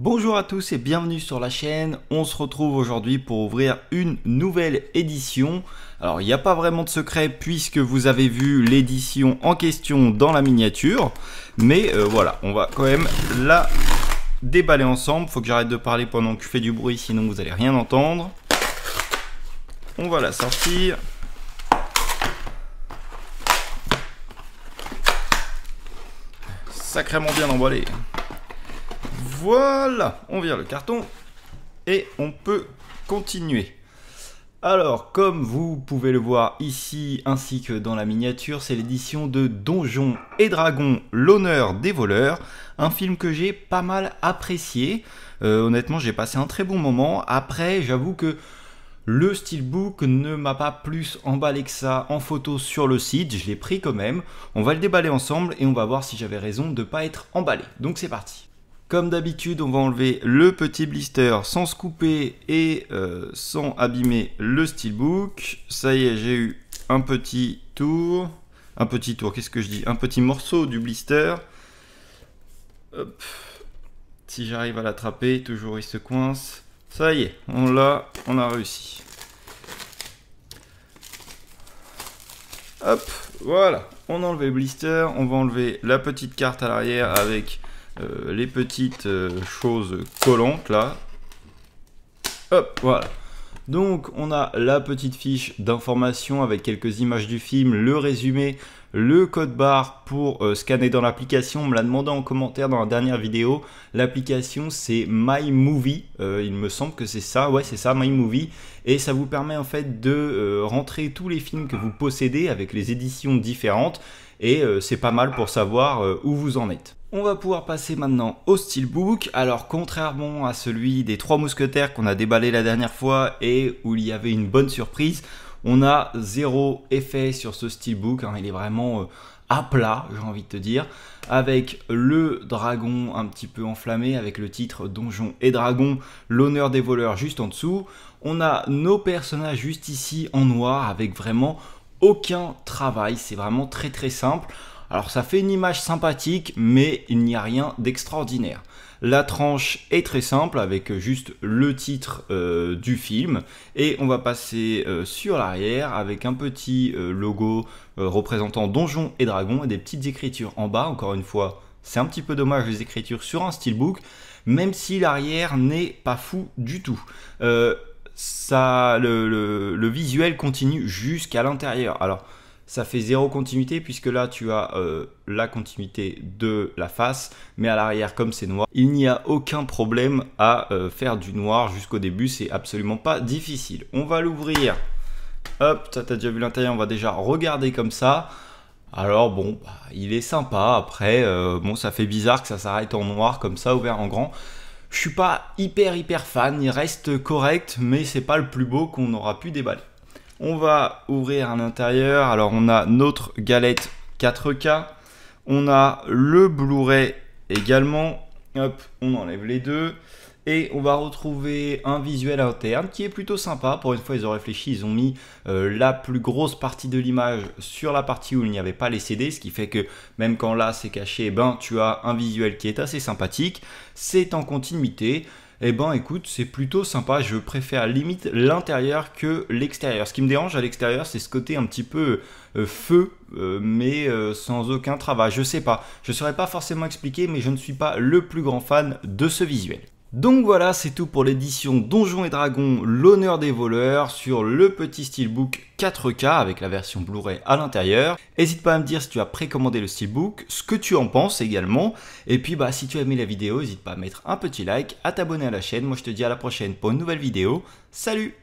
Bonjour à tous et bienvenue sur la chaîne. On se retrouve aujourd'hui pour ouvrir une nouvelle édition. Alors il n'y a pas vraiment de secret puisque vous avez vu l'édition en question dans la miniature. Mais euh, voilà, on va quand même la déballer ensemble. Faut que j'arrête de parler pendant que je fais du bruit sinon vous allez rien entendre. On va la sortir. Sacrément bien emballé voilà, on vire le carton et on peut continuer. Alors, comme vous pouvez le voir ici ainsi que dans la miniature, c'est l'édition de Donjons et Dragons, l'honneur des voleurs, un film que j'ai pas mal apprécié. Euh, honnêtement, j'ai passé un très bon moment. Après, j'avoue que le steelbook ne m'a pas plus emballé que ça en photo sur le site, je l'ai pris quand même. On va le déballer ensemble et on va voir si j'avais raison de ne pas être emballé. Donc c'est parti. Comme d'habitude, on va enlever le petit blister sans se couper et euh, sans abîmer le steelbook. Ça y est, j'ai eu un petit tour. Un petit tour, qu'est-ce que je dis Un petit morceau du blister. Hop. Si j'arrive à l'attraper, toujours il se coince. Ça y est, on l'a, on a réussi. Hop, voilà, on a enlevé le blister, on va enlever la petite carte à l'arrière avec euh, les petites euh, choses collantes là. Hop, voilà. Donc on a la petite fiche d'information avec quelques images du film, le résumé, le code barre pour euh, scanner dans l'application. On me l'a demandé en commentaire dans la dernière vidéo. L'application c'est MyMovie. Euh, il me semble que c'est ça. Ouais, c'est ça, MyMovie. Et ça vous permet en fait de euh, rentrer tous les films que vous possédez avec les éditions différentes. Et c'est pas mal pour savoir où vous en êtes. On va pouvoir passer maintenant au steelbook. Alors contrairement à celui des trois mousquetaires qu'on a déballé la dernière fois et où il y avait une bonne surprise, on a zéro effet sur ce steelbook, hein, il est vraiment euh, à plat, j'ai envie de te dire, avec le dragon un petit peu enflammé, avec le titre Donjon et Dragon, l'honneur des voleurs juste en dessous. On a nos personnages juste ici en noir, avec vraiment aucun travail, c'est vraiment très très simple. Alors ça fait une image sympathique, mais il n'y a rien d'extraordinaire. La tranche est très simple avec juste le titre euh, du film et on va passer euh, sur l'arrière avec un petit euh, logo représentant donjon et Dragons et des petites écritures en bas. Encore une fois, c'est un petit peu dommage les écritures sur un steelbook, même si l'arrière n'est pas fou du tout ça, le, le, visuel continue jusqu'à l'intérieur. Alors, ça fait zéro continuité puisque là tu as euh, la continuité de la face, mais à l'arrière comme c'est noir, il n'y a aucun problème à euh, faire du noir jusqu'au début, c'est absolument pas difficile. On va l'ouvrir, hop, ça t'as déjà vu l'intérieur, on va déjà regarder comme ça. Alors bon, bah, il est sympa, après, euh, bon ça fait bizarre que ça s'arrête en noir comme ça, ouvert en grand. Je suis pas hyper hyper fan, il reste correct, mais c'est pas le plus beau qu'on aura pu déballer. On va ouvrir à l'intérieur. Alors on a notre galette 4K. On a le Blu-ray également. Hop, on enlève les deux. Et on va retrouver un visuel interne qui est plutôt sympa. Pour une fois, ils ont réfléchi, ils ont mis euh, la plus grosse partie de l'image sur la partie où il n'y avait pas les CD, ce qui fait que même quand là c'est caché, eh ben, tu as un visuel qui est assez sympathique. C'est en continuité eh ben écoute, c'est plutôt sympa. Je préfère limite l'intérieur que l'extérieur. Ce qui me dérange à l'extérieur, c'est ce côté un petit peu euh, feu, euh, mais euh, sans aucun travail. Je sais pas, je saurais pas forcément expliquer, mais je ne suis pas le plus grand fan de ce visuel. Donc voilà, c'est tout pour l'édition Donjons et Dragons, l'honneur des voleurs sur le petit steelbook 4K avec la version Blu-ray à l'intérieur. N'hésite pas à me dire si tu as précommandé le steelbook, ce que tu en penses également. Et puis bah si tu as aimé la vidéo, n'hésite pas à mettre un petit like, à t'abonner à la chaîne. Moi je te dis à la prochaine pour une nouvelle vidéo. Salut